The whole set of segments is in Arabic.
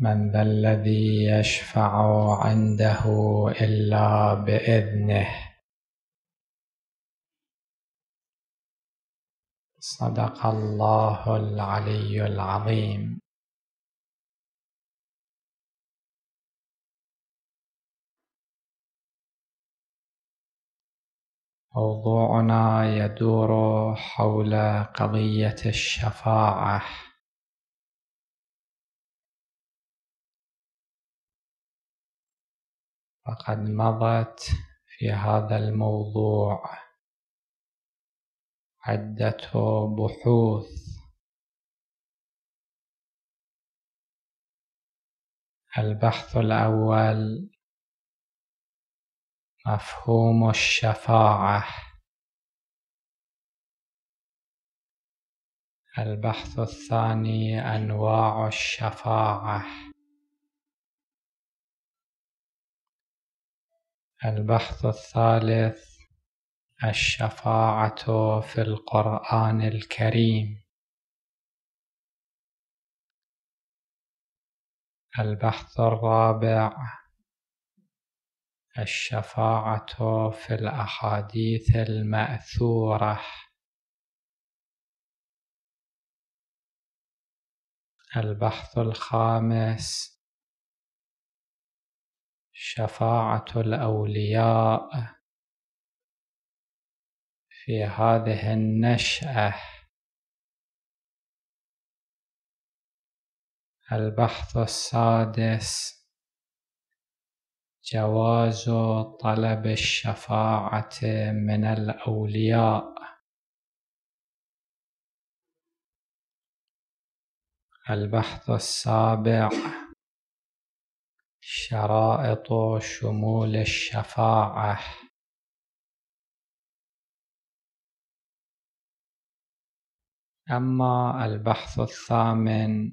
من ذا الذي يشفع عنده الا باذنه صدق الله العلي العظيم موضوعنا يدور حول قضيه الشفاعه فقد مضت في هذا الموضوع عدة بحوث البحث الأول مفهوم الشفاعة البحث الثاني أنواع الشفاعة البحث الثالث الشفاعة في القرآن الكريم البحث الرابع الشفاعة في الأحاديث المأثورة البحث الخامس شفاعة الأولياء في هذه النشأة البحث السادس جواز طلب الشفاعة من الأولياء البحث السابع شرائط شمول الشفاعة أما البحث الثامن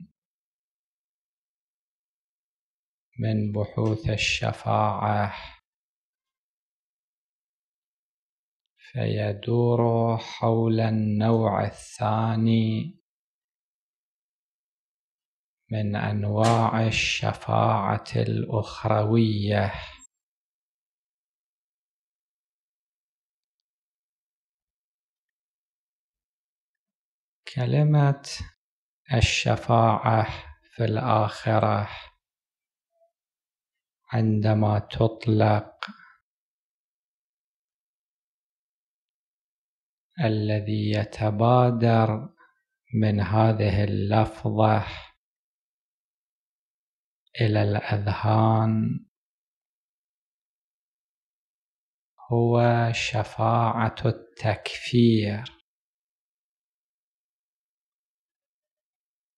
من بحوث الشفاعة فيدور حول النوع الثاني من انواع الشفاعه الاخرويه كلمه الشفاعه في الاخره عندما تطلق الذي يتبادر من هذه اللفظه إلى الأذهان هو شفاعة التكفير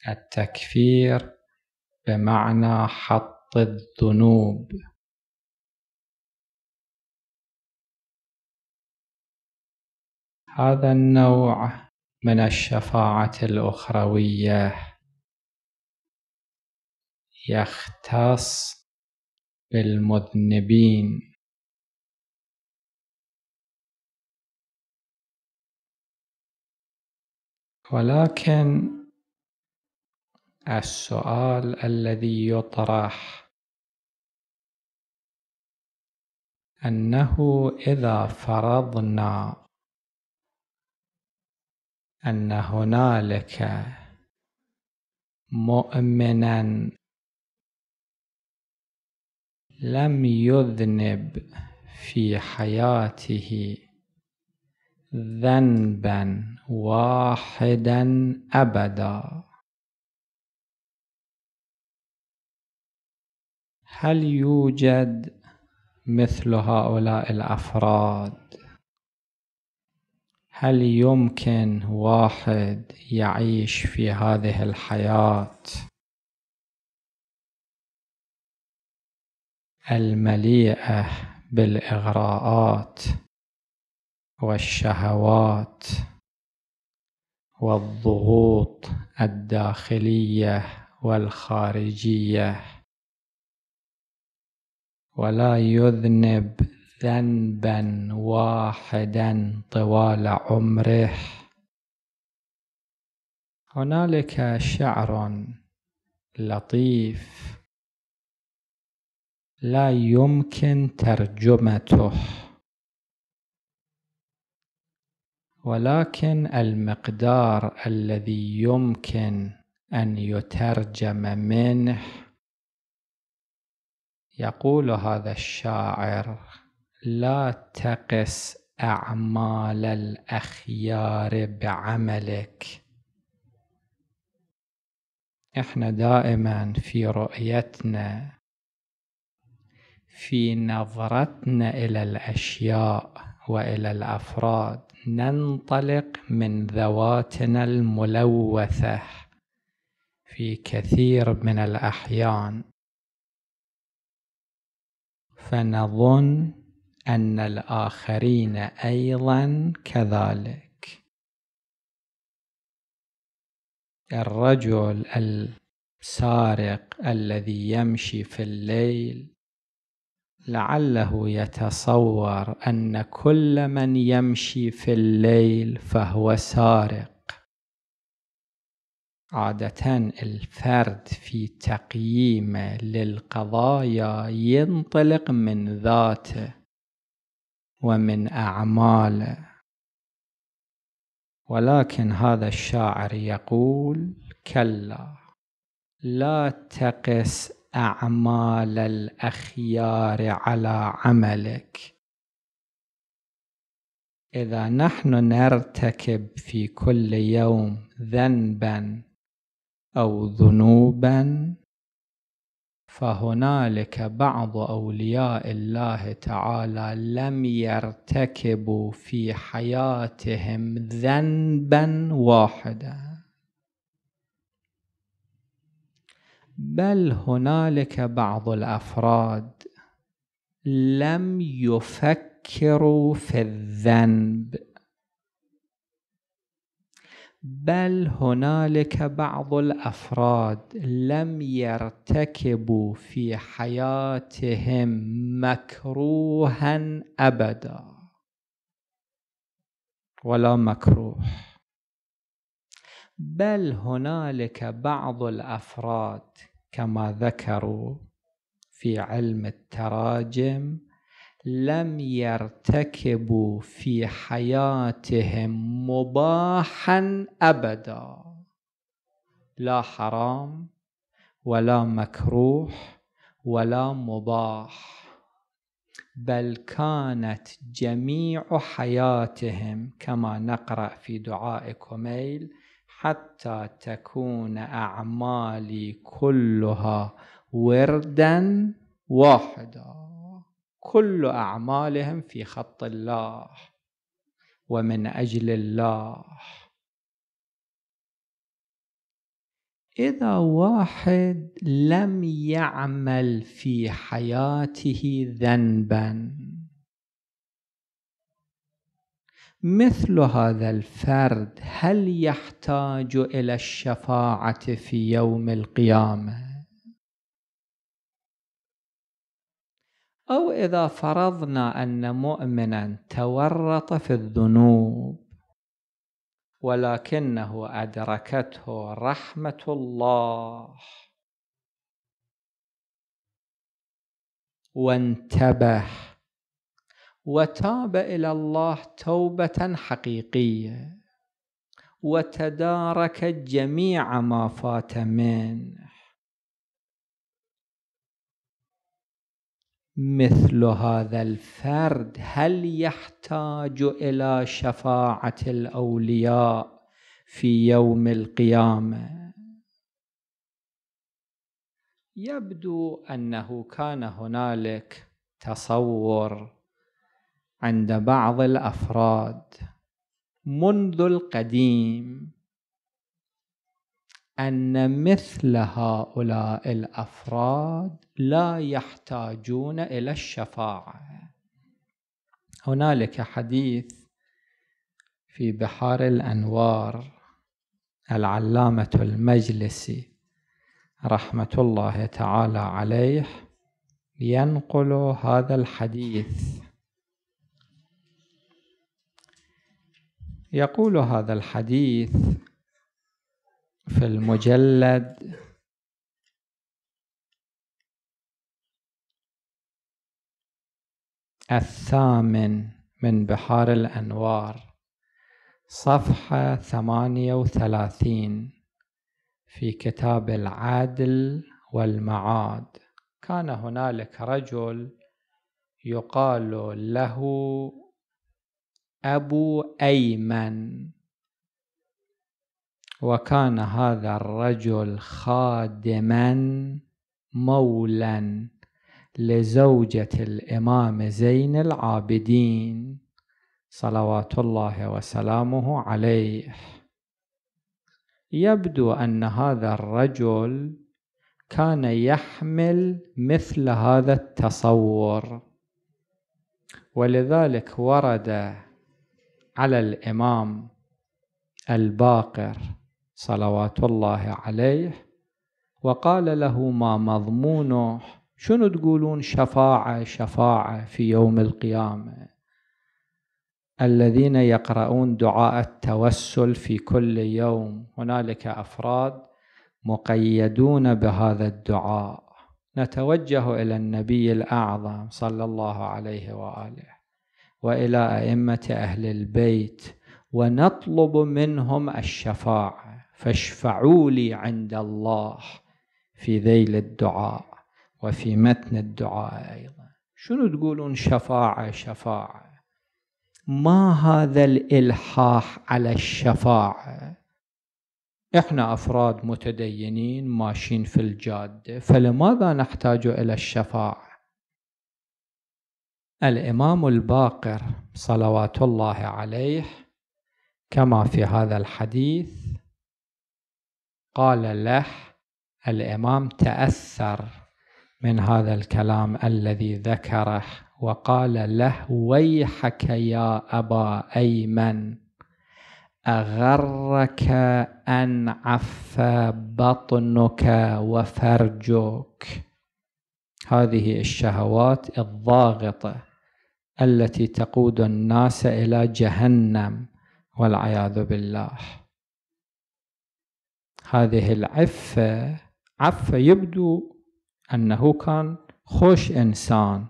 التكفير بمعنى حط الذنوب هذا النوع من الشفاعة الأخروية يختص بالمذنبين ولكن السؤال الذي يطرح انه اذا فرضنا ان هنالك مؤمنا لم يذنب في حياته ذنبا واحدا ابدا هل يوجد مثل هؤلاء الافراد هل يمكن واحد يعيش في هذه الحياه المليئه بالاغراءات والشهوات والضغوط الداخليه والخارجيه ولا يذنب ذنبا واحدا طوال عمره هنالك شعر لطيف لا يمكن ترجمته ولكن المقدار الذي يمكن أن يترجم منه يقول هذا الشاعر لا تقس أعمال الأخيار بعملك احنا دائما في رؤيتنا في نظرتنا الى الاشياء والى الافراد ننطلق من ذواتنا الملوثه في كثير من الاحيان فنظن ان الاخرين ايضا كذلك الرجل السارق الذي يمشي في الليل لعله يتصور أن كل من يمشي في الليل فهو سارق عادة الفرد في تقييمه للقضايا ينطلق من ذاته ومن أعماله ولكن هذا الشاعر يقول كلا لا تقس اعمال الاخيار على عملك اذا نحن نرتكب في كل يوم ذنبا او ذنوبا فهنالك بعض اولياء الله تعالى لم يرتكبوا في حياتهم ذنبا واحدا بل هنالك بعض الافراد لم يفكروا في الذنب بل هنالك بعض الافراد لم يرتكبوا في حياتهم مكروها ابدا ولا مكروه بل هنالك بعض الافراد كما ذكروا في علم التراجم لم يرتكبوا في حياتهم مباحا ابدا لا حرام ولا مكروه ولا مباح بل كانت جميع حياتهم كما نقرا في دعاء كوميل حتى تكون اعمالي كلها وردا واحدا كل اعمالهم في خط الله ومن اجل الله اذا واحد لم يعمل في حياته ذنبا مثل هذا الفرد هل يحتاج إلى الشفاعة في يوم القيامة؟ أو إذا فرضنا أن مؤمنا تورط في الذنوب ولكنه أدركته رحمة الله وانتبه وتاب إلى الله توبة حقيقية وتدارك جميع ما فات منه مثل هذا الفرد هل يحتاج إلى شفاعة الأولياء في يوم القيامة يبدو أنه كان هنالك تصور عند بعض الافراد منذ القديم ان مثل هؤلاء الافراد لا يحتاجون الى الشفاعه هنالك حديث في بحار الانوار العلامه المجلسي رحمه الله تعالى عليه ينقل هذا الحديث يقول هذا الحديث في المجلد الثامن من بحار الأنوار صفحة ثمانية وثلاثين في كتاب العدل والمعاد كان هنالك رجل يقال له أبو أيمن وكان هذا الرجل خادما مولا لزوجة الإمام زين العابدين صلوات الله وسلامه عليه يبدو أن هذا الرجل كان يحمل مثل هذا التصور ولذلك ورد على الامام الباقر صلوات الله عليه وقال له ما مضمونه شنو تقولون شفاعه شفاعه في يوم القيامه الذين يقرؤون دعاء التوسل في كل يوم هنالك افراد مقيدون بهذا الدعاء نتوجه الى النبي الاعظم صلى الله عليه واله والى ائمه اهل البيت ونطلب منهم الشفاعه فاشفعوا لي عند الله في ذيل الدعاء وفي متن الدعاء ايضا شنو تقولون شفاعه شفاعه ما هذا الالحاح على الشفاعه احنا افراد متدينين ماشيين في الجاده فلماذا نحتاج الى الشفاعه الإمام الباقر صلوات الله عليه كما في هذا الحديث قال له الإمام تأثر من هذا الكلام الذي ذكره وقال له ويحك يا أبا أيمن أغرك أن عف بطنك وفرجك هذه الشهوات الضاغطة التي تقود الناس الى جهنم والعياذ بالله هذه العفه عفه يبدو انه كان خوش انسان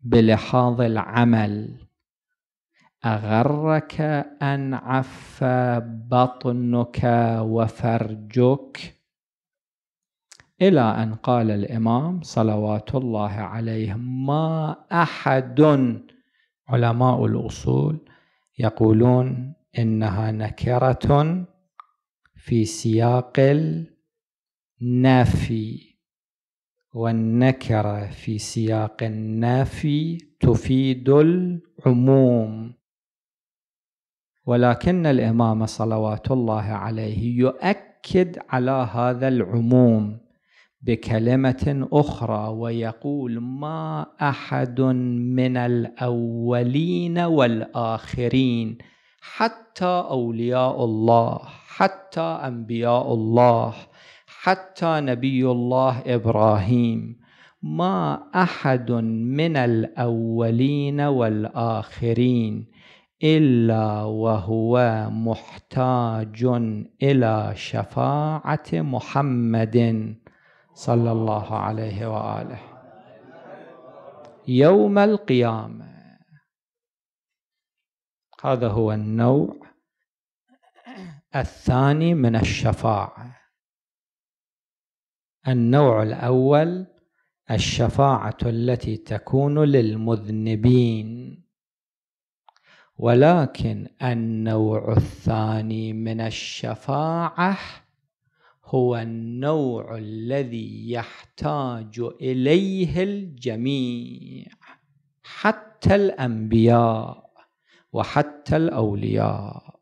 بلحاظ العمل اغرك ان عف بطنك وفرجك إلى أن قال الإمام صلوات الله عليه ما أحد علماء الأصول يقولون إنها نكرة في سياق النافي والنكرة في سياق النافي تفيد العموم ولكن الإمام صلوات الله عليه يؤكد على هذا العموم بكلمه اخرى ويقول ما احد من الاولين والاخرين حتى اولياء الله حتى انبياء الله حتى نبي الله ابراهيم ما احد من الاولين والاخرين الا وهو محتاج الى شفاعه محمد صلى الله عليه واله يوم القيامه هذا هو النوع الثاني من الشفاعه النوع الاول الشفاعه التي تكون للمذنبين ولكن النوع الثاني من الشفاعه هو النوع الذي يحتاج اليه الجميع حتى الانبياء وحتى الاولياء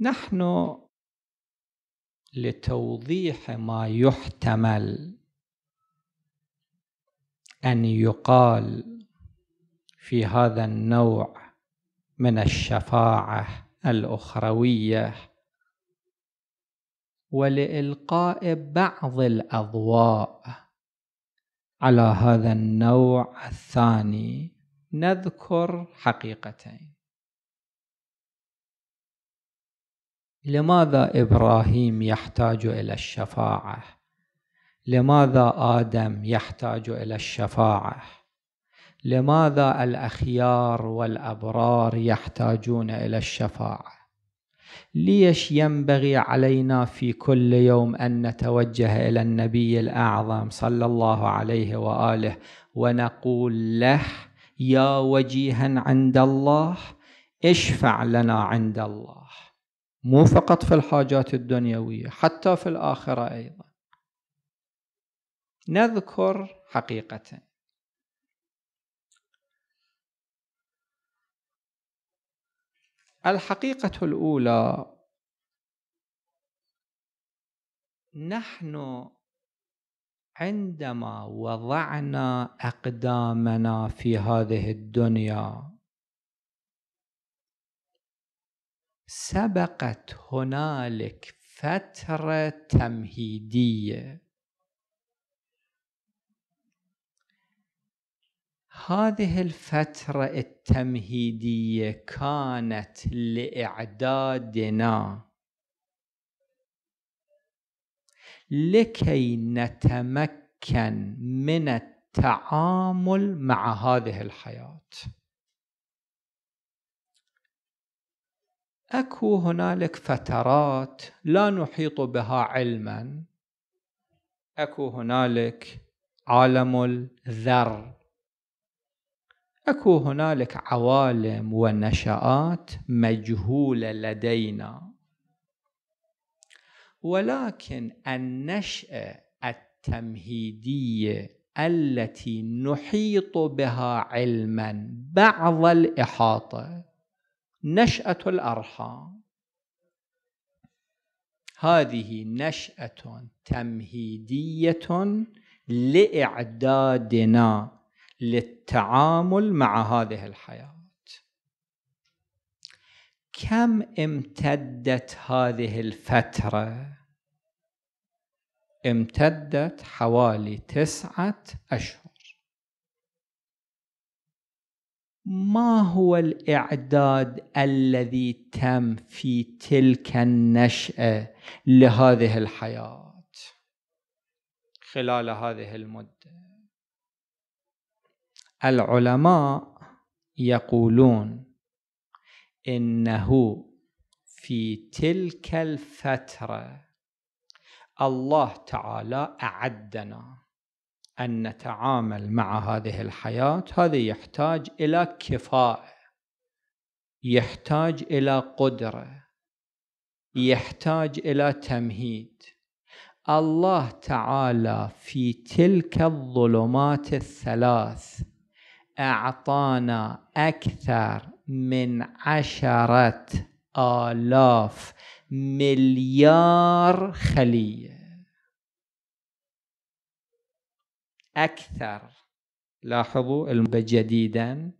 نحن لتوضيح ما يحتمل ان يقال في هذا النوع من الشفاعة الأخروية ولإلقاء بعض الأضواء على هذا النوع الثاني نذكر حقيقتين لماذا إبراهيم يحتاج إلى الشفاعة؟ لماذا آدم يحتاج إلى الشفاعة؟ لماذا الأخيار والأبرار يحتاجون إلى الشفاعة ليش ينبغي علينا في كل يوم أن نتوجه إلى النبي الأعظم صلى الله عليه وآله ونقول له يا وجيها عند الله اشفع لنا عند الله مو فقط في الحاجات الدنيوية حتى في الآخرة أيضا نذكر حقيقتين الحقيقة الأولى نحن عندما وضعنا أقدامنا في هذه الدنيا سبقت هنالك فترة تمهيدية هذه الفترة التمهيدية كانت لإعدادنا لكي نتمكن من التعامل مع هذه الحياة اكو هنالك فترات لا نحيط بها علما اكو هنالك عالم الذر اكو هنالك عوالم ونشآت مجهولة لدينا ولكن النشأة التمهيدية التي نحيط بها علما بعض الإحاطة نشأة الأرحام هذه نشأة تمهيدية لإعدادنا للتعامل مع هذه الحياه كم امتدت هذه الفتره امتدت حوالي تسعه اشهر ما هو الاعداد الذي تم في تلك النشاه لهذه الحياه خلال هذه المده العلماء يقولون إنه في تلك الفترة الله تعالى أعدنا أن نتعامل مع هذه الحياة هذا يحتاج إلى كفاءة يحتاج إلى قدرة يحتاج إلى تمهيد الله تعالى في تلك الظلمات الثلاث أعطانا أكثر من عشرة آلاف مليار خلية أكثر لاحظوا جديدا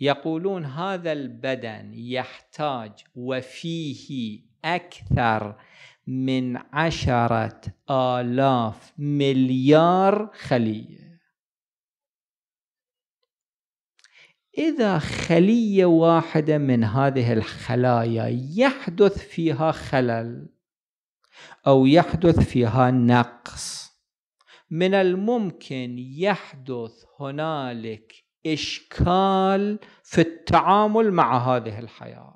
يقولون هذا البدن يحتاج وفيه أكثر من عشرة آلاف مليار خلية إذا خلية واحدة من هذه الخلايا يحدث فيها خلل أو يحدث فيها نقص من الممكن يحدث هنالك إشكال في التعامل مع هذه الحياة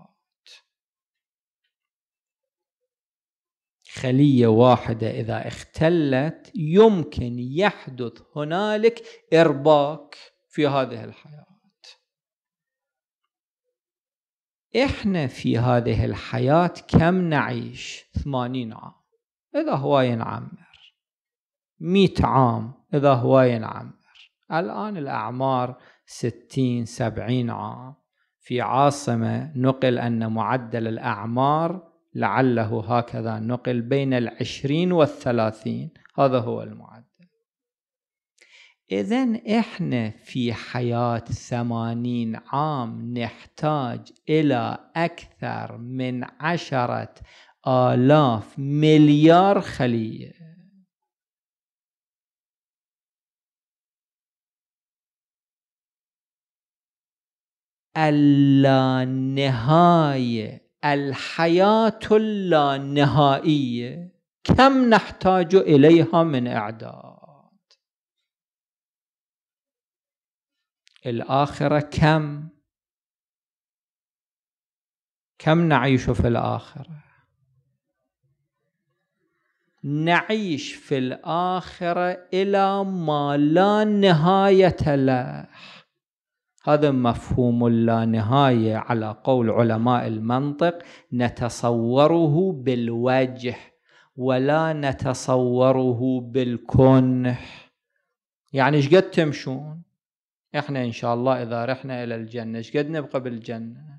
خلية واحدة إذا اختلت يمكن يحدث هنالك إرباك في هذه الحياة إحنا في هذه الحياة كم نعيش ثمانين عام إذا هواي نعمر مئة عام إذا هواي نعمر الآن الأعمار ستين سبعين عام في عاصمة نقل أن معدل الأعمار لعله هكذا نقل بين العشرين والثلاثين هذا هو المعدل إذا إحنا في حياة ثمانين عام نحتاج إلى أكثر من عشرة آلاف مليار خلية اللانهاية الحياة اللانهائية كم نحتاج إليها من إعداد الآخرة كم كم نعيش في الآخرة نعيش في الآخرة إلى ما لا نهاية له هذا مفهوم لا نهاية على قول علماء المنطق نتصوره بالوجه ولا نتصوره بالكنح يعني ايش قد تمشون احنا ان شاء الله اذا رحنا الى الجنه ايش قد نبقى بالجنه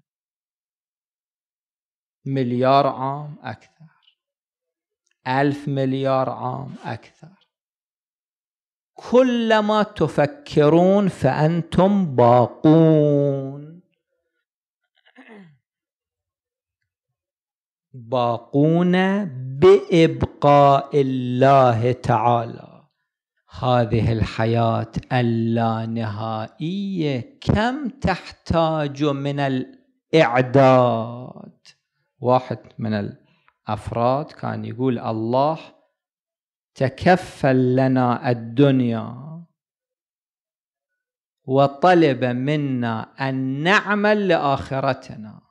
مليار عام اكثر الف مليار عام اكثر كلما تفكرون فانتم باقون باقون بابقاء الله تعالى هذه الحياة اللانهائية كم تحتاج من الإعداد واحد من الأفراد كان يقول الله تكفل لنا الدنيا وطلب منا أن نعمل لآخرتنا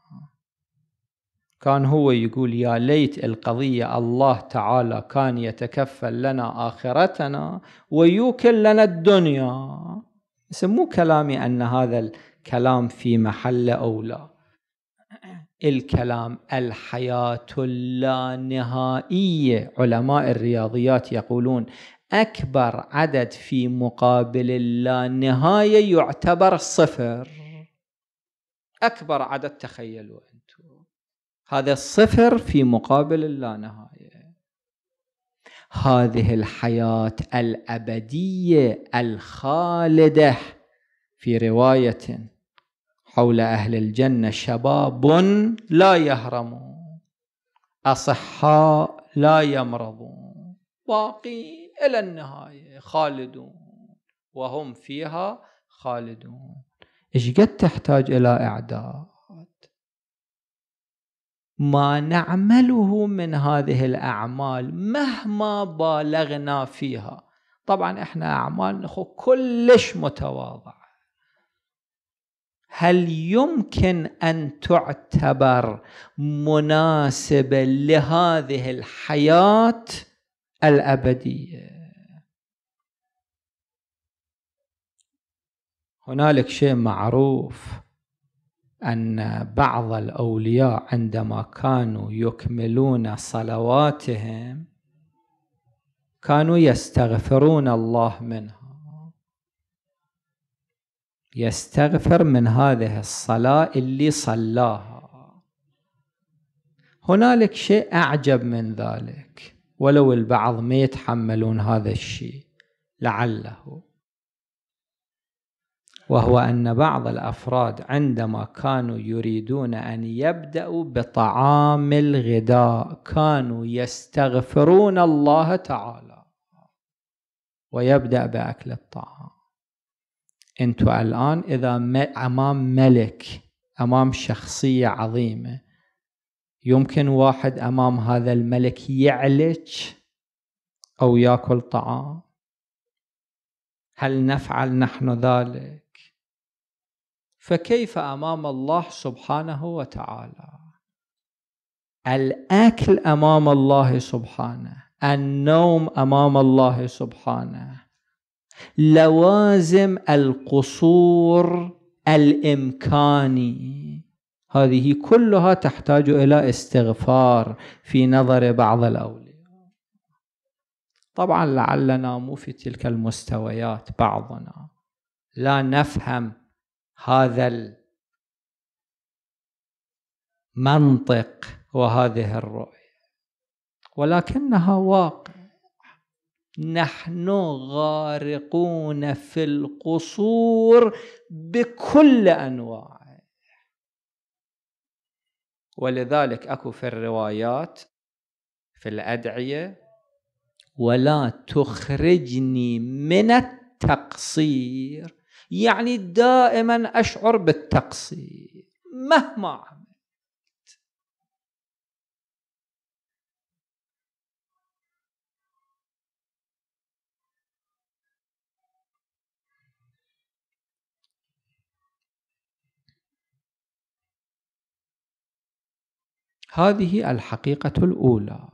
كان هو يقول يا ليت القضية الله تعالى كان يتكفل لنا آخرتنا ويوكل لنا الدنيا مو كلامي أن هذا الكلام في محله أو لا الكلام الحياة اللانهائية علماء الرياضيات يقولون أكبر عدد في مقابل اللانهاية يعتبر صفر أكبر عدد تخيلوه هذا الصفر في مقابل اللانهاية هذه الحياة الأبدية الخالدة في رواية حول أهل الجنة شباب لا يهرمون أصحاء لا يمرضون باقين إلى النهاية خالدون وهم فيها خالدون إيش قد تحتاج إلى إعداد ما نعمله من هذه الاعمال مهما بالغنا فيها طبعا احنا اعمال كلش متواضعه هل يمكن ان تعتبر مناسبه لهذه الحياه الابديه هنالك شيء معروف أن بعض الأولياء عندما كانوا يكملون صلواتهم كانوا يستغفرون الله منها يستغفر من هذه الصلاة اللي صلاها هنالك شيء أعجب من ذلك ولو البعض ما يتحملون هذا الشيء لعله وهو أن بعض الأفراد عندما كانوا يريدون أن يبدأوا بطعام الغذاء كانوا يستغفرون الله تعالى ويبدأ بأكل الطعام أنتم الآن إذا أمام ملك أمام شخصية عظيمة يمكن واحد أمام هذا الملك يعلج أو يأكل طعام هل نفعل نحن ذلك فكيف امام الله سبحانه وتعالى الاكل امام الله سبحانه النوم امام الله سبحانه لوازم القصور الامكاني هذه كلها تحتاج الى استغفار في نظر بعض الاولياء طبعا لعلنا مو في تلك المستويات بعضنا لا نفهم هذا المنطق وهذه الرؤية ولكنها واقع نحن غارقون في القصور بكل أنواعه ولذلك أكو في الروايات في الأدعية ولا تخرجني من التقصير يعني دائما أشعر بالتقصير مهما عملت هذه الحقيقة الأولى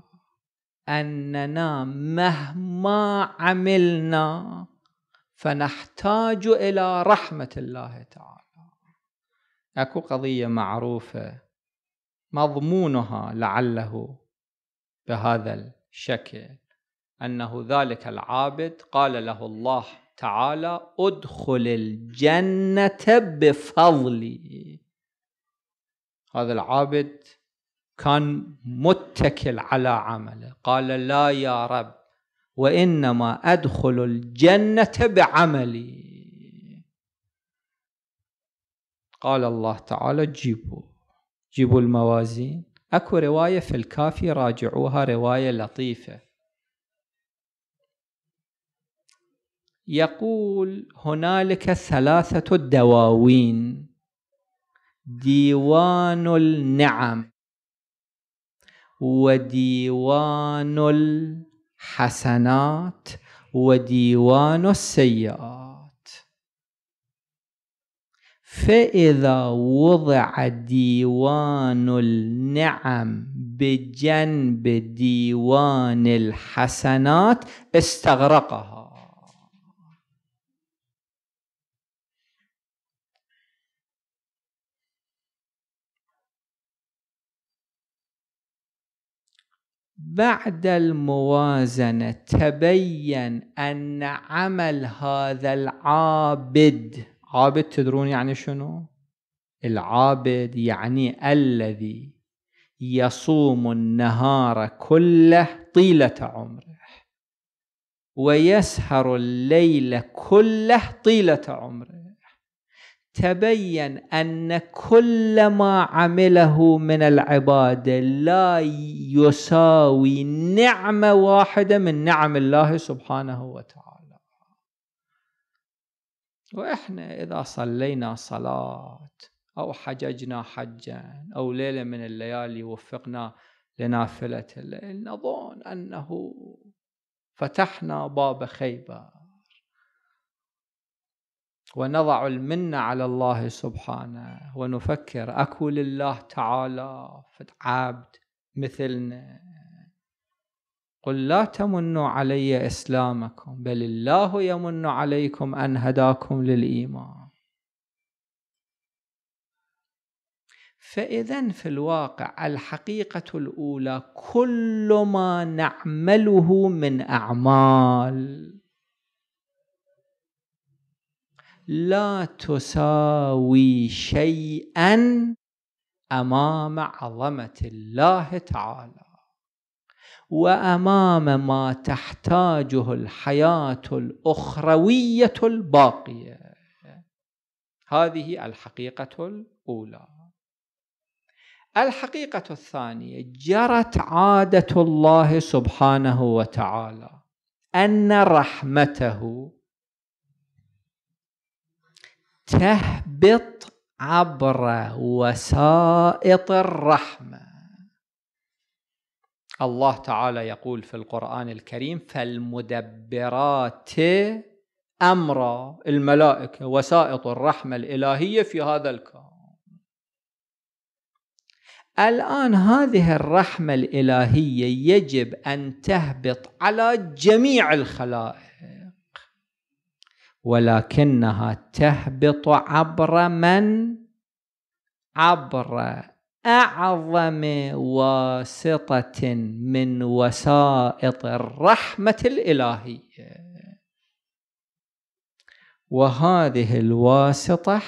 أننا مهما عملنا فنحتاج إلى رحمة الله تعالى أكو قضية معروفة مضمونها لعله بهذا الشكل أنه ذلك العابد قال له الله تعالى ادخل الجنة بفضلي هذا العابد كان متكل على عمله قال لا يا رب وانما ادخل الجنه بعملي قال الله تعالى جيبوا جيبوا الموازين اكو روايه في الكافي راجعوها روايه لطيفه يقول هنالك ثلاثه دواوين ديوان النعم وديوان حسنات وديوان السيئات فإذا وضع ديوان النعم بجنب ديوان الحسنات استغرقها بعد الموازنه تبين ان عمل هذا العابد عابد تدرون يعني شنو العابد يعني الذي يصوم النهار كله طيله عمره ويسهر الليل كله طيله عمره تبين ان كل ما عمله من العباده لا يساوي نعمه واحده من نعم الله سبحانه وتعالى واحنا اذا صلينا صلاه او حججنا حجا او ليله من الليالي وفقنا لنافله الليل نظن انه فتحنا باب خيبر ونضع المنة على الله سبحانه ونفكر أكو لله تعالى عبد مثلنا قل لا تمنوا علي إسلامكم بل الله يمن عليكم أن هداكم للإيمان فإذا في الواقع الحقيقة الأولى كل ما نعمله من أعمال لا تساوي شيئا امام عظمه الله تعالى وامام ما تحتاجه الحياه الاخرويه الباقيه هذه الحقيقه الاولى الحقيقه الثانيه جرت عاده الله سبحانه وتعالى ان رحمته تهبط عبر وسائط الرحمه الله تعالى يقول في القران الكريم فالمدبرات امرا الملائكه وسائط الرحمه الالهيه في هذا الكون الان هذه الرحمه الالهيه يجب ان تهبط على جميع الخلائق ولكنها تهبط عبر من عبر اعظم واسطه من وسائط الرحمه الالهيه وهذه الواسطه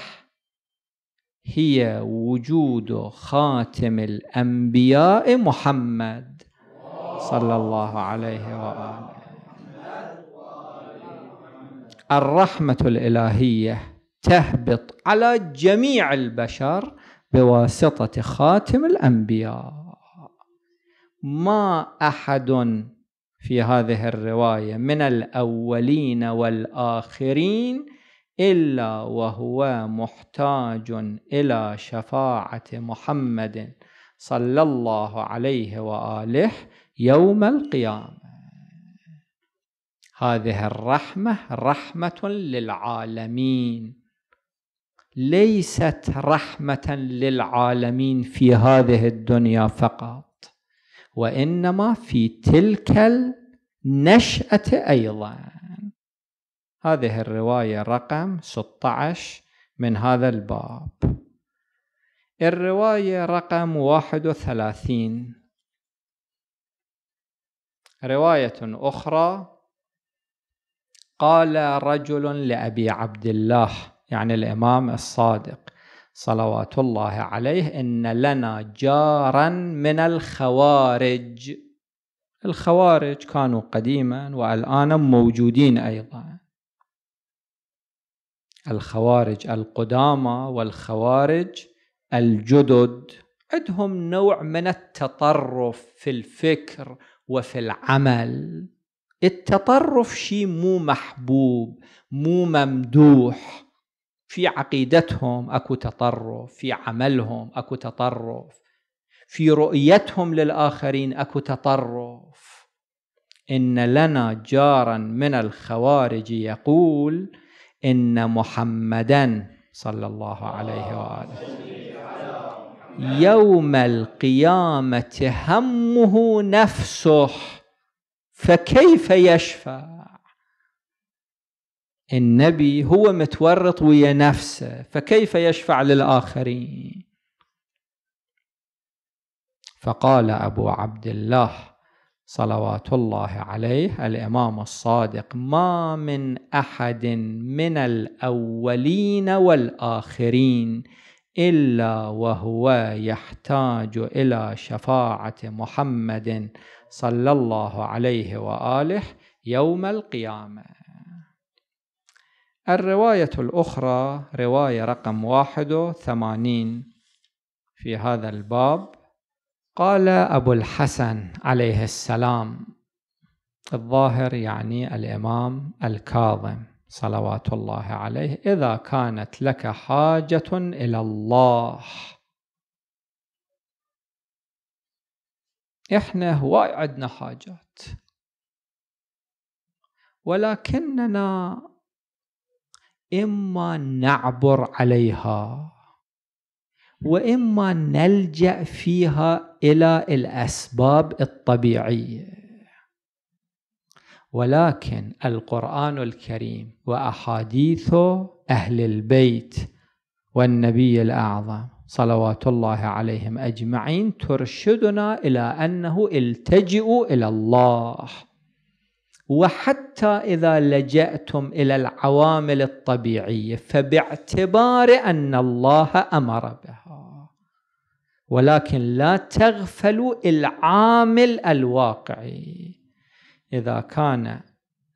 هي وجود خاتم الانبياء محمد صلى الله عليه واله الرحمة الإلهية تهبط على جميع البشر بواسطة خاتم الأنبياء ما أحد في هذه الرواية من الأولين والآخرين إلا وهو محتاج إلى شفاعة محمد صلى الله عليه وآله يوم القيامة هذه الرحمة رحمة للعالمين ليست رحمة للعالمين في هذه الدنيا فقط وإنما في تلك النشأة أيضا هذه الرواية رقم 16 من هذا الباب الرواية رقم 31 رواية أخرى قال رجل لأبي عبد الله يعني الإمام الصادق صلوات الله عليه إن لنا جارا من الخوارج الخوارج كانوا قديما والآن موجودين أيضا الخوارج القدامى والخوارج الجدد عندهم نوع من التطرف في الفكر وفي العمل التطرف شيء مو محبوب مو ممدوح في عقيدتهم اكو تطرف في عملهم اكو تطرف في رؤيتهم للاخرين اكو تطرف ان لنا جارا من الخوارج يقول ان محمدا صلى الله عليه واله يوم القيامه همه نفسه فكيف يشفع النبي هو متورط ويا نفسه فكيف يشفع للآخرين فقال أبو عبد الله صلوات الله عليه الإمام الصادق ما من أحد من الأولين والآخرين إلا وهو يحتاج إلى شفاعة محمد صلى الله عليه واله يوم القيامه الروايه الاخرى روايه رقم واحد وثمانين في هذا الباب قال ابو الحسن عليه السلام الظاهر يعني الامام الكاظم صلوات الله عليه اذا كانت لك حاجه الى الله احنا هواي عندنا حاجات ولكننا اما نعبر عليها واما نلجا فيها الى الاسباب الطبيعيه ولكن القران الكريم واحاديث اهل البيت والنبي الاعظم صلوات الله عليهم اجمعين ترشدنا الى انه التجئوا الى الله وحتى اذا لجاتم الى العوامل الطبيعيه فباعتبار ان الله امر بها ولكن لا تغفلوا العامل الواقعي اذا كان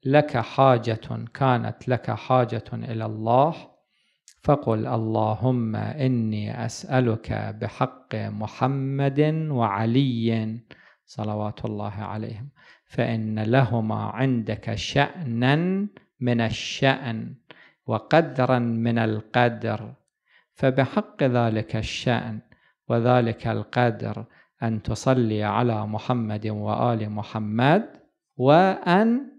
لك حاجه كانت لك حاجه الى الله فقل اللهم إني أسألك بحق محمد وعلي صلوات الله عليهم فإن لهما عندك شأنا من الشأن وقدرا من القدر فبحق ذلك الشأن وذلك القدر أن تصلي على محمد وآل محمد وأن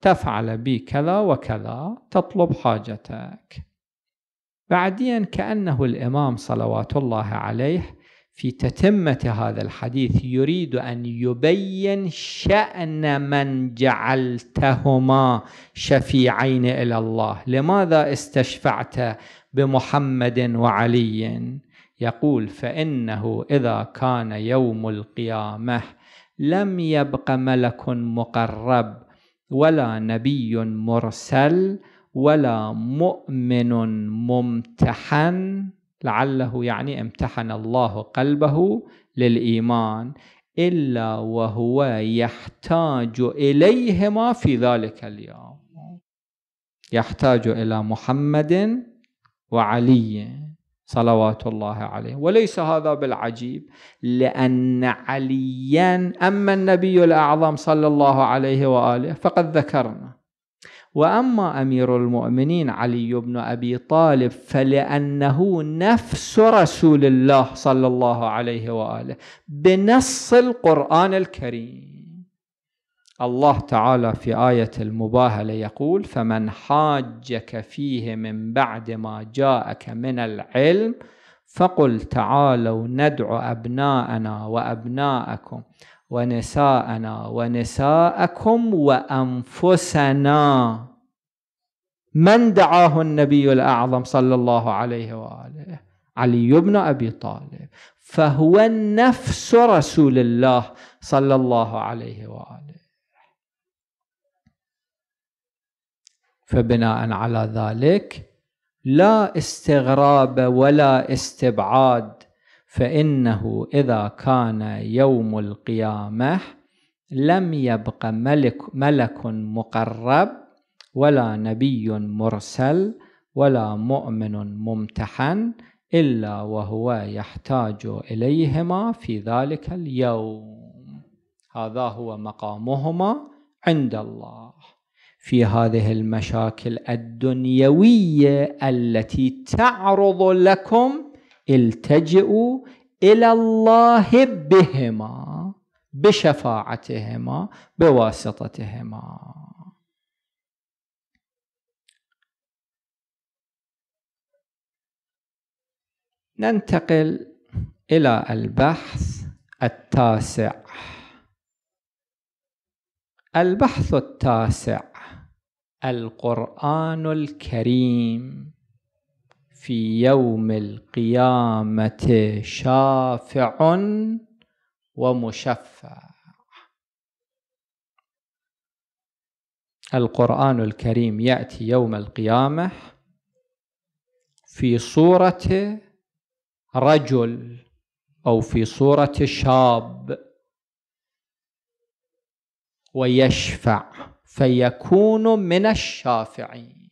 تفعل بي كذا وكذا تطلب حاجتك بعدين كأنه الإمام صلوات الله عليه في تتمة هذا الحديث يريد أن يبين شأن من جعلتهما شفيعين إلى الله لماذا استشفعت بمحمد وعلي يقول فإنه إذا كان يوم القيامة لم يبق ملك مقرب ولا نبي مرسل ولا مؤمن ممتحن لعله يعني امتحن الله قلبه للايمان الا وهو يحتاج اليهما في ذلك اليوم يحتاج الى محمد وعلي صلوات الله عليه وليس هذا بالعجيب لان عليا اما النبي الاعظم صلى الله عليه واله فقد ذكرنا واما امير المؤمنين علي بن ابي طالب فلانه نفس رسول الله صلى الله عليه واله بنص القران الكريم الله تعالى في ايه المباهله يقول فمن حاجك فيه من بعد ما جاءك من العلم فقل تعالوا ندعو ابناءنا وابناءكم ونساءنا ونساءكم وانفسنا من دعاه النبي الاعظم صلى الله عليه واله علي بن ابي طالب فهو نفس رسول الله صلى الله عليه واله فبناء على ذلك لا استغراب ولا استبعاد فإنه إذا كان يوم القيامة لم يبق ملك, ملك مقرب ولا نبي مرسل ولا مؤمن ممتحن إلا وهو يحتاج إليهما في ذلك اليوم هذا هو مقامهما عند الله في هذه المشاكل الدنيوية التي تعرض لكم التجئوا الى الله بهما بشفاعتهما بواسطتهما ننتقل الى البحث التاسع البحث التاسع القران الكريم في يوم القيامة شافع ومشفع القرآن الكريم يأتي يوم القيامة في صورة رجل أو في صورة شاب ويشفع فيكون من الشافعين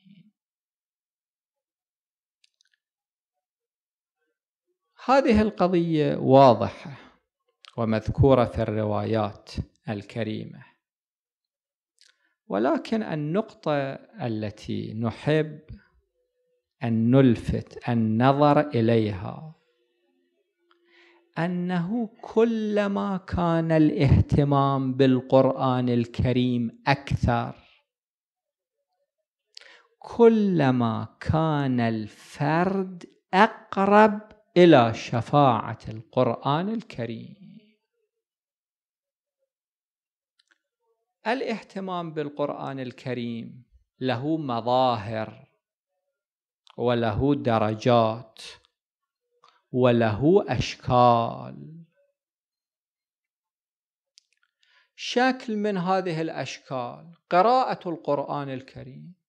هذه القضية واضحة ومذكورة في الروايات الكريمة ولكن النقطة التي نحب أن نلفت النظر إليها أنه كلما كان الاهتمام بالقرآن الكريم أكثر كلما كان الفرد أقرب إلى شفاعة القرآن الكريم الاهتمام بالقرآن الكريم له مظاهر وله درجات وله أشكال شكل من هذه الأشكال قراءة القرآن الكريم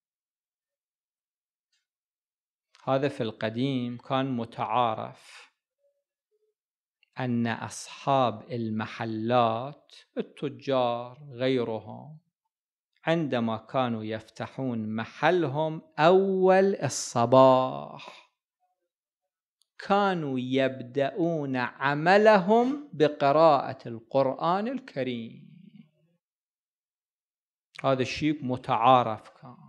هذا في القديم كان متعارف أن أصحاب المحلات التجار غيرهم عندما كانوا يفتحون محلهم أول الصباح كانوا يبدأون عملهم بقراءة القرآن الكريم هذا الشيء متعارف كان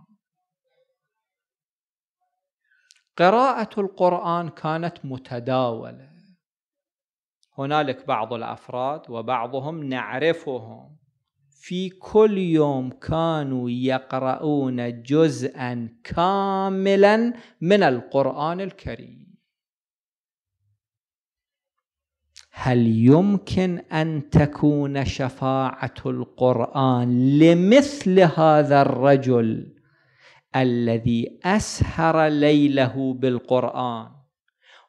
قراءة القرآن كانت متداولة هنالك بعض الأفراد وبعضهم نعرفهم في كل يوم كانوا يقرؤون جزءا كاملا من القرآن الكريم هل يمكن أن تكون شفاعة القرآن لمثل هذا الرجل الذي أسهر ليله بالقرآن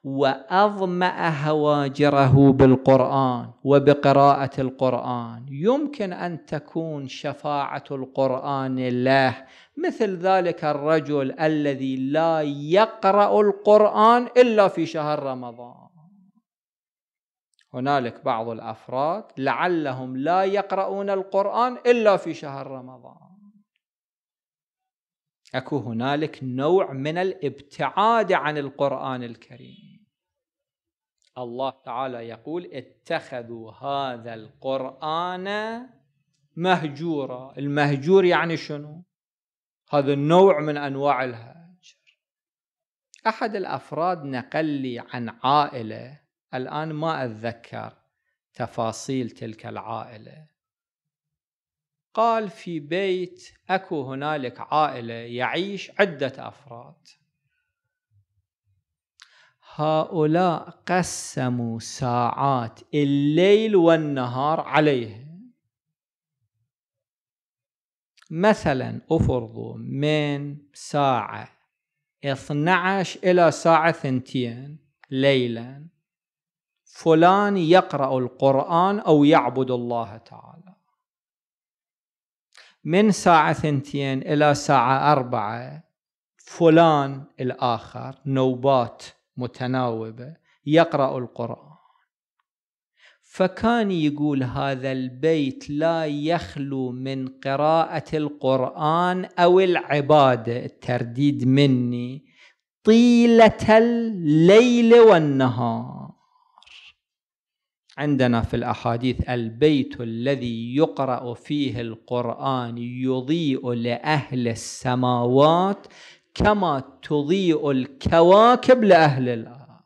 وأظمأ هواجره بالقرآن وبقراءة القرآن يمكن أن تكون شفاعة القرآن له مثل ذلك الرجل الذي لا يقرأ القرآن إلا في شهر رمضان هنالك بعض الأفراد لعلهم لا يقرؤون القرآن إلا في شهر رمضان اكو هنالك نوع من الابتعاد عن القران الكريم الله تعالى يقول اتخذوا هذا القران مهجورا المهجور يعني شنو هذا النوع من انواع الهجر احد الافراد نقل لي عن عائله الان ما اتذكر تفاصيل تلك العائله قال في بيت اكو هنالك عائله يعيش عده افراد هؤلاء قسموا ساعات الليل والنهار عليه مثلا افرضوا من ساعه 12 الى ساعه ثنتين ليلا فلان يقرا القران او يعبد الله تعالى من ساعة ثنتين إلى ساعة أربعة فلان الآخر نوبات متناوبة يقرأ القرآن فكان يقول هذا البيت لا يخلو من قراءة القرآن أو العبادة الترديد مني طيلة الليل والنهار عندنا في الأحاديث البيت الذي يقرأ فيه القرآن يضيء لأهل السماوات كما تضيء الكواكب لأهل الأرض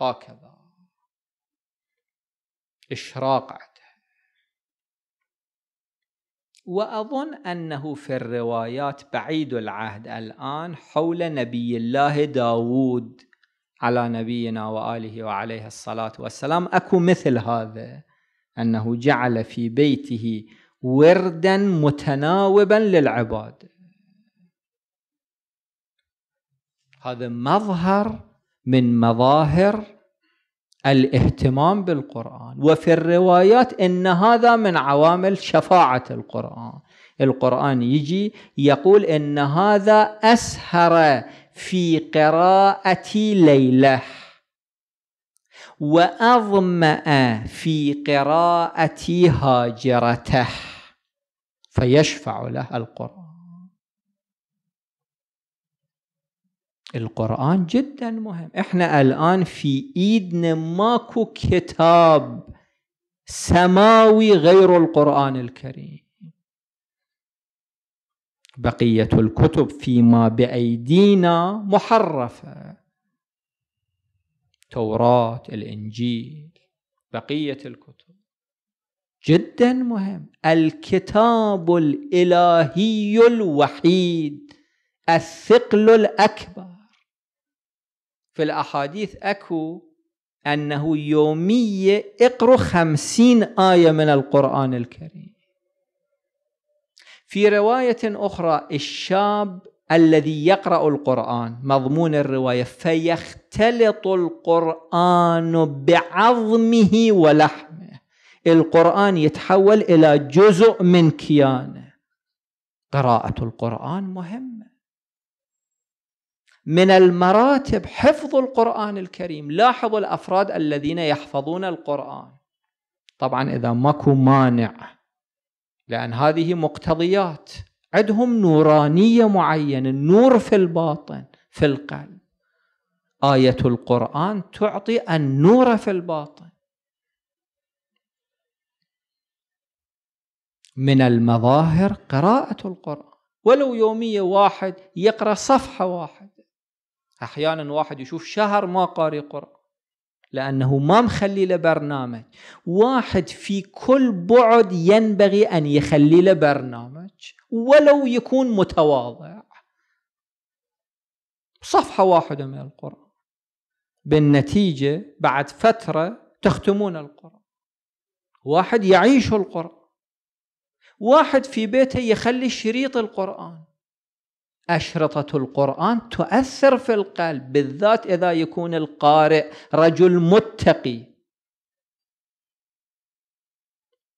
هكذا إشراق وأظن أنه في الروايات بعيد العهد الآن حول نبي الله داود على نبينا واله وعليه الصلاه والسلام اكو مثل هذا انه جعل في بيته وردا متناوبا للعباد هذا مظهر من مظاهر الاهتمام بالقرآن وفي الروايات إن هذا من عوامل شفاعة القرآن القرآن يجي يقول إن هذا أسهر في قراءة ليلة وأظمأ في قراءة هاجرته فيشفع له القرآن القرآن جدا مهم احنا الآن في ايدنا ماكو كتاب سماوي غير القرآن الكريم بقية الكتب فيما بأيدينا محرفة توراة الإنجيل بقية الكتب جدا مهم الكتاب الإلهي الوحيد الثقل الأكبر في الأحاديث أكو أنه يومية اقرأ خمسين آية من القرآن الكريم في رواية أخرى الشاب الذي يقرأ القرآن مضمون الرواية فيختلط القرآن بعظمه ولحمه القرآن يتحول إلى جزء من كيانه قراءة القرآن مهمة من المراتب حفظ القرآن الكريم لاحظوا الأفراد الذين يحفظون القرآن طبعا إذا ماكو مانع لأن هذه مقتضيات عندهم نورانية معينة النور في الباطن في القلب آية القرآن تعطي النور في الباطن من المظاهر قراءة القرآن ولو يومية واحد يقرأ صفحة واحدة أحيانا واحد يشوف شهر ما قاري قرآن لأنه ما مخلي له برنامج واحد في كل بعد ينبغي أن يخلي له برنامج ولو يكون متواضع صفحة واحدة من القرآن بالنتيجة بعد فترة تختمون القرآن واحد يعيش القرآن واحد في بيته يخلي شريط القرآن أشرطة القرآن تؤثر في القلب بالذات إذا يكون القارئ رجل متقي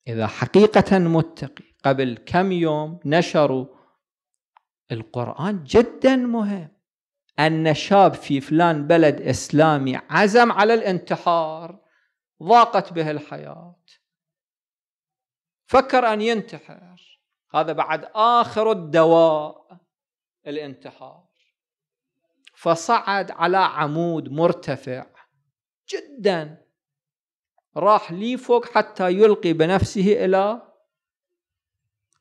إذا حقيقة متقي قبل كم يوم نشروا القرآن جدا مهم أن شاب في فلان بلد إسلامي عزم على الانتحار ضاقت به الحياة فكر أن ينتحر هذا بعد آخر الدواء الانتحار فصعد على عمود مرتفع جدا راح لي فوق حتى يلقي بنفسه الى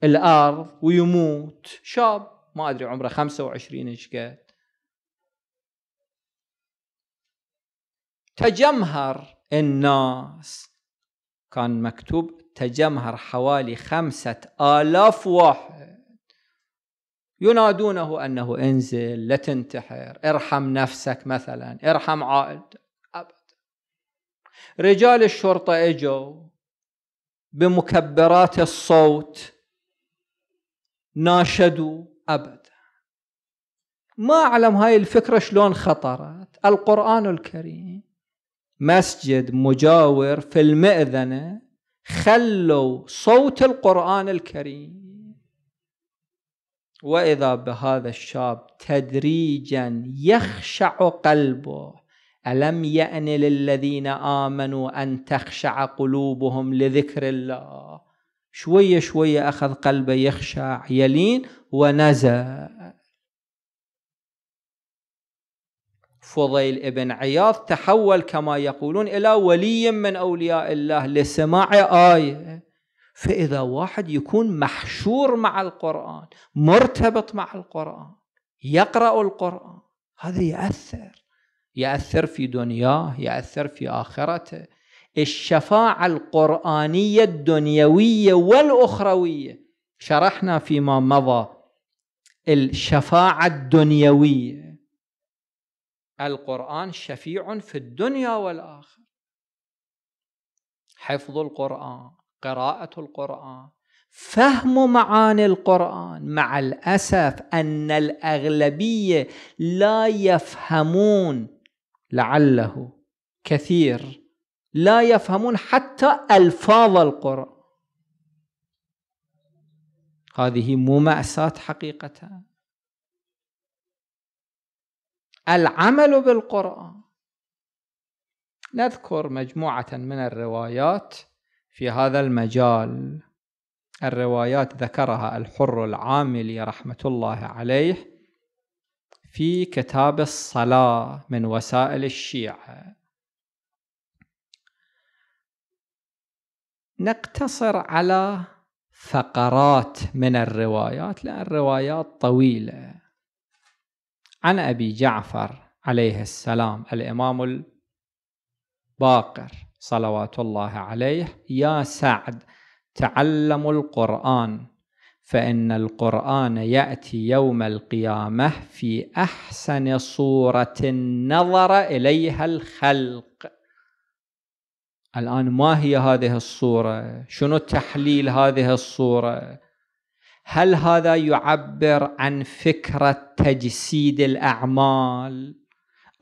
الارض ويموت شاب ما ادري عمره 25 ايش قد تجمهر الناس كان مكتوب تجمهر حوالي خمسة آلاف واحد ينادونه أنه انزل لا تنتحر ارحم نفسك مثلا ارحم عائلتك أبدا رجال الشرطة اجوا بمكبرات الصوت ناشدوا أبدا ما أعلم هاي الفكرة شلون خطرت القرآن الكريم مسجد مجاور في المئذنة خلوا صوت القرآن الكريم واذا بهذا الشاب تدريجا يخشع قلبه الم يان للذين امنوا ان تخشع قلوبهم لذكر الله شويه شويه اخذ قلبه يخشع يلين ونزل فضيل ابن عياض تحول كما يقولون الى ولي من اولياء الله لسماع ايه فإذا واحد يكون محشور مع القرآن مرتبط مع القرآن يقرأ القرآن هذا يأثر يأثر في دنياه يأثر في آخرته الشفاعة القرآنية الدنيوية والأخروية شرحنا فيما مضى الشفاعة الدنيوية القرآن شفيع في الدنيا والآخرة حفظ القرآن قراءة القرآن فهم معاني القرآن مع الأسف أن الأغلبية لا يفهمون لعله كثير لا يفهمون حتى ألفاظ القرآن هذه مو مأساة حقيقة العمل بالقرآن نذكر مجموعة من الروايات في هذا المجال الروايات ذكرها الحر العاملي رحمة الله عليه في كتاب الصلاة من وسائل الشيعة نقتصر على فقرات من الروايات لأن الروايات طويلة عن أبي جعفر عليه السلام الإمام الباقر صلوات الله عليه يا سعد تعلموا القرآن فإن القرآن يأتي يوم القيامة في أحسن صورة نظر إليها الخلق الآن ما هي هذه الصورة؟ شنو تحليل هذه الصورة؟ هل هذا يعبر عن فكرة تجسيد الأعمال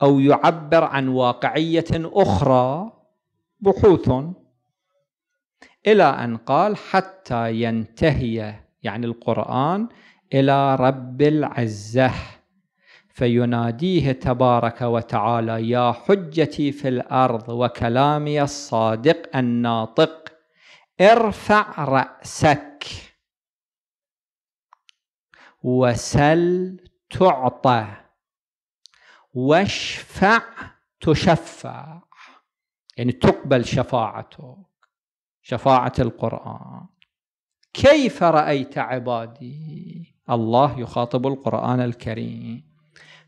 أو يعبر عن واقعية أخرى؟ بحوث إلى أن قال حتى ينتهي يعني القرآن إلى رب العزة فيناديه تبارك وتعالى يا حجتي في الأرض وكلامي الصادق الناطق ارفع رأسك وسل تعطى واشفع تشفع يعني تقبل شفاعتك شفاعة القرآن كيف رأيت عبادي الله يخاطب القرآن الكريم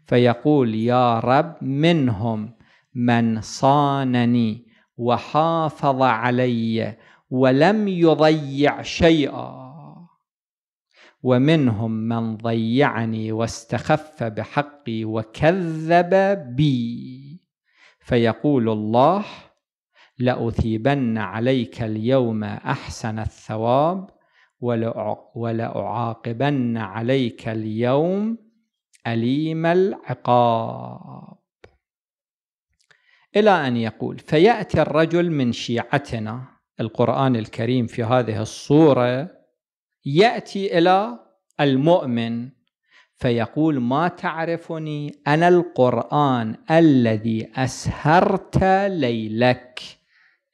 فيقول يا رب منهم من صانني وحافظ علي ولم يضيع شيئا ومنهم من ضيعني واستخف بحقي وكذب بي فيقول الله لأثيبن عليك اليوم أحسن الثواب ولأعاقبن عليك اليوم أليم العقاب إلى أن يقول فيأتي الرجل من شيعتنا القرآن الكريم في هذه الصورة يأتي إلى المؤمن فيقول ما تعرفني أنا القرآن الذي أسهرت ليلك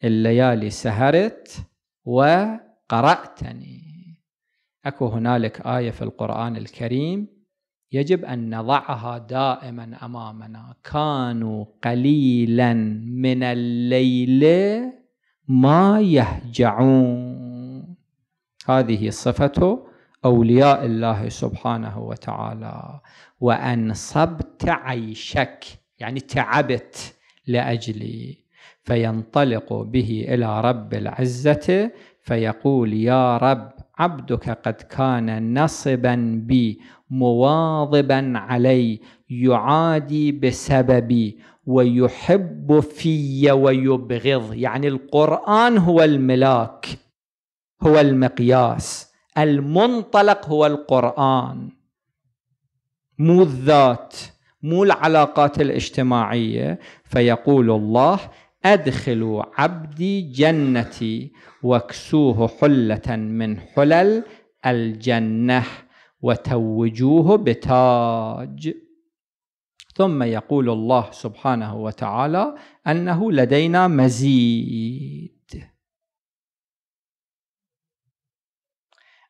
الليالي سهرت وقرأتني أكو هنالك آية في القرآن الكريم يجب أن نضعها دائما أمامنا كانوا قليلا من الليل ما يهجعون هذه صفة أولياء الله سبحانه وتعالى وأنصبت عيشك يعني تعبت لأجلي فينطلق به إلى رب العزة فيقول يا رب عبدك قد كان نصبا بي مواظبا علي يعادي بسببي ويحب في ويبغض يعني القرآن هو الملاك هو المقياس المنطلق هو القرآن مو الذات مو العلاقات الاجتماعية فيقول الله أدخلوا عبدي جنتي واكسوه حلة من حلل الجنة وتوجوه بتاج ثم يقول الله سبحانه وتعالى أنه لدينا مزيد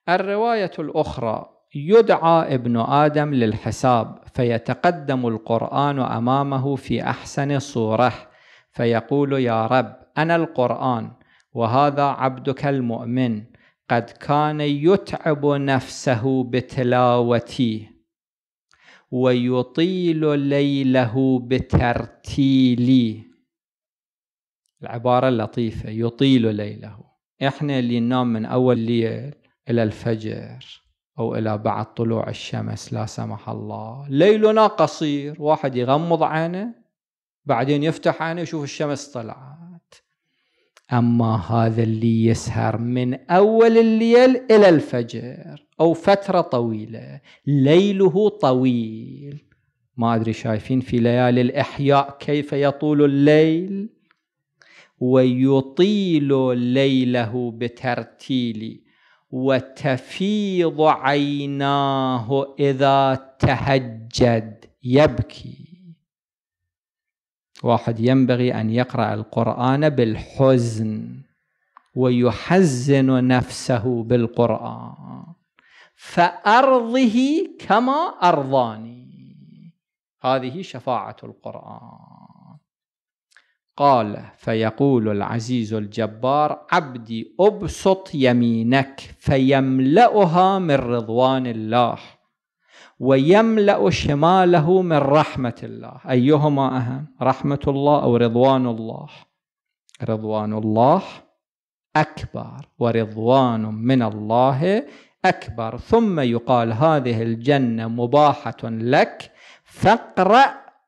الرواية الأخرى يدعى ابن آدم للحساب فيتقدم القرآن أمامه في أحسن صورة فيقول يا رب أنا القرآن وهذا عبدك المؤمن قد كان يتعب نفسه بتلاوتي ويطيل ليله بترتيلي العبارة اللطيفة يطيل ليله احنا اللي ننام من أول ليل إلى الفجر أو إلى بعد طلوع الشمس لا سمح الله ليلنا قصير واحد يغمض عينه بعدين يفتح عينه يشوف الشمس طلعت أما هذا اللي يسهر من أول الليل إلى الفجر أو فترة طويلة ليله طويل ما أدري شايفين في ليالي الإحياء كيف يطول الليل ويطيل ليله بترتيل وتفيض عيناه إذا تهجد يبكي واحد ينبغي أن يقرأ القرآن بالحزن ويحزن نفسه بالقرآن فأرضه كما أرضاني هذه شفاعة القرآن قال فيقول العزيز الجبار عبدي أبسط يمينك فيملأها من رضوان الله ويملا شماله من رحمه الله ايهما اهم رحمه الله او رضوان الله رضوان الله اكبر ورضوان من الله اكبر ثم يقال هذه الجنه مباحه لك فاقرا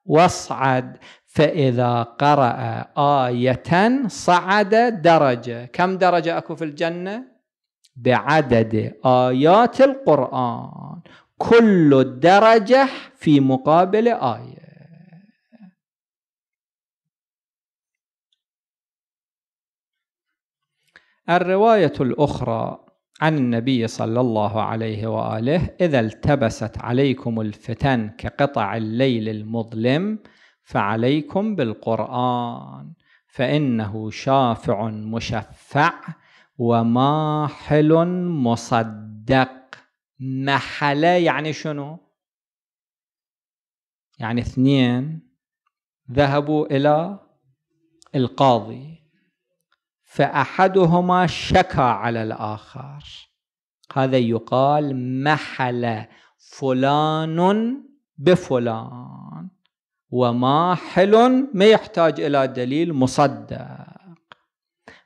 واصعد فاذا قرا ايه صعد درجه كم درجه اكو في الجنه بعدد ايات القران كل درجة في مقابل آية الرواية الأخرى عن النبي صلى الله عليه وآله إذا التبست عليكم الفتن كقطع الليل المظلم فعليكم بالقرآن فإنه شافع مشفع وماحل مصدق محلا يعني شنو يعني اثنين ذهبوا إلى القاضي فأحدهما شكى على الآخر هذا يقال محل فلان بفلان وما حل ما يحتاج إلى دليل مصدق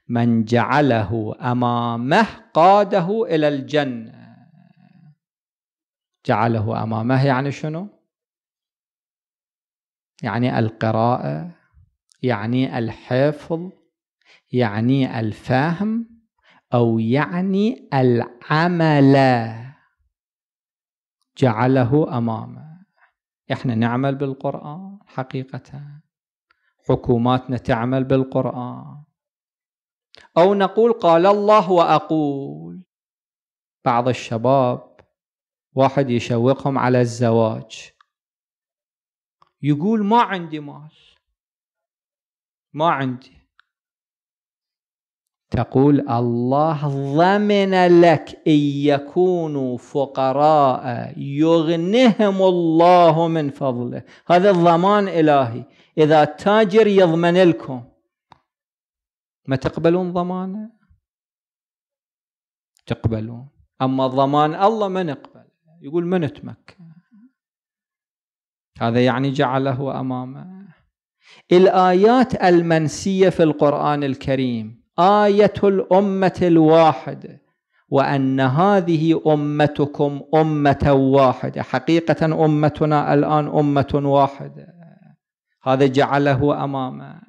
من جعله أمامه قاده إلى الجنة جعله امامه يعني شنو يعني القراءه يعني الحفظ يعني الفهم او يعني العمل جعله امامه احنا نعمل بالقران حقيقه حكوماتنا تعمل بالقران او نقول قال الله واقول بعض الشباب واحد يشوقهم على الزواج يقول ما عندي مال ما عندي تقول الله ضمن لك إن يكونوا فقراء يغنهم الله من فضله هذا الضمان إلهي إذا التاجر يضمن لكم ما تقبلون ضمانه تقبلون أما ضمان الله ما نقبل يقول من اتمك هذا يعني جعله امامه الايات المنسيه في القران الكريم ايه الامه الواحده وان هذه امتكم امه واحده حقيقه امتنا الان امه واحده هذا جعله امامه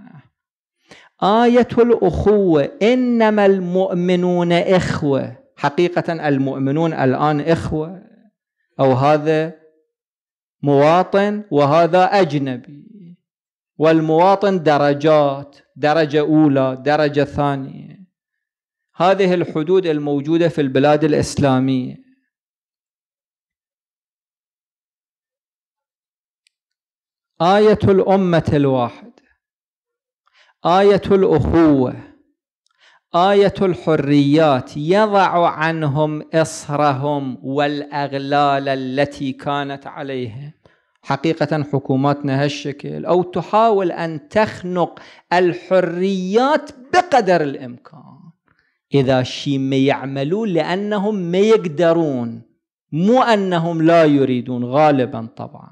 ايه الاخوه انما المؤمنون اخوه حقيقه المؤمنون الان اخوه أو هذا مواطن وهذا أجنبي والمواطن درجات درجة أولى درجة ثانية هذه الحدود الموجودة في البلاد الإسلامية آية الأمة الواحدة آية الأخوة آية الحريات يضع عنهم إصرهم والأغلال التي كانت عليهم حقيقة حكوماتنا هالشكل أو تحاول أن تخنق الحريات بقدر الإمكان إذا شيء ما يعملون لأنهم ما يقدرون مو أنهم لا يريدون غالبا طبعا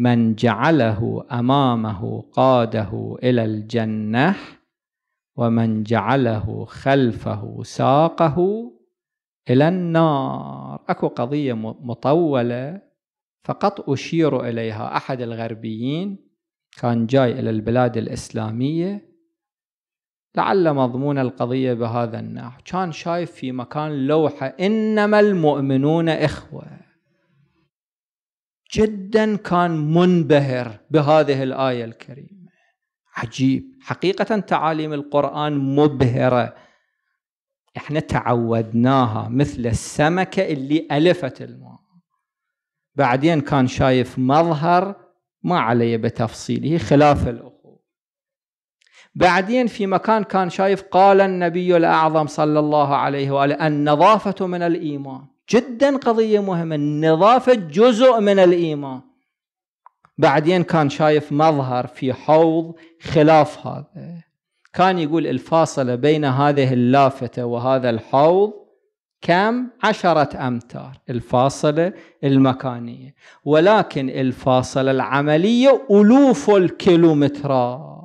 من جعله امامه قاده الى الجنه ومن جعله خلفه ساقه الى النار اكو قضيه مطوله فقط اشير اليها احد الغربيين كان جاي الى البلاد الاسلاميه لعل مضمون القضيه بهذا النحو كان شايف في مكان لوحه انما المؤمنون اخوه جدا كان منبهر بهذه الآية الكريمة عجيب حقيقة تعاليم القرآن مبهرة احنا تعودناها مثل السمكة اللي ألفت الماء بعدين كان شايف مظهر ما علي بتفصيله خلاف الأخوة بعدين في مكان كان شايف قال النبي الأعظم صلى الله عليه وآله النظافة من الإيمان جدا قضية مهمة النظافة جزء من الإيمان بعدين كان شايف مظهر في حوض خلاف هذا كان يقول الفاصلة بين هذه اللافتة وهذا الحوض كم عشرة أمتار الفاصلة المكانية ولكن الفاصلة العملية ألوف الكيلومترات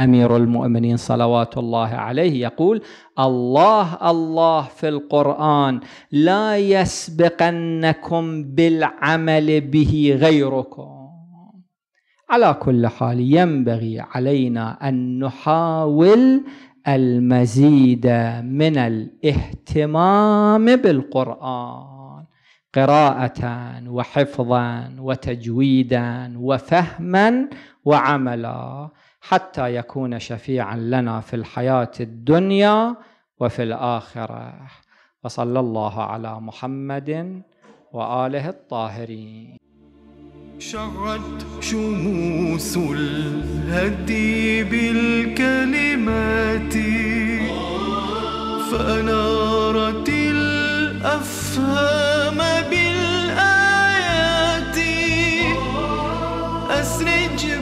امير المؤمنين صلوات الله عليه يقول الله الله في القران لا يسبقنكم بالعمل به غيركم على كل حال ينبغي علينا ان نحاول المزيد من الاهتمام بالقران قراءه وحفظا وتجويدا وفهما وعملا حتى يكون شفيعا لنا في الحياه الدنيا وفي الاخره وصلى الله على محمد واله الطاهرين شعت شموس الهدي بالكلمات فأنارت الأفهام بالآيات أسرج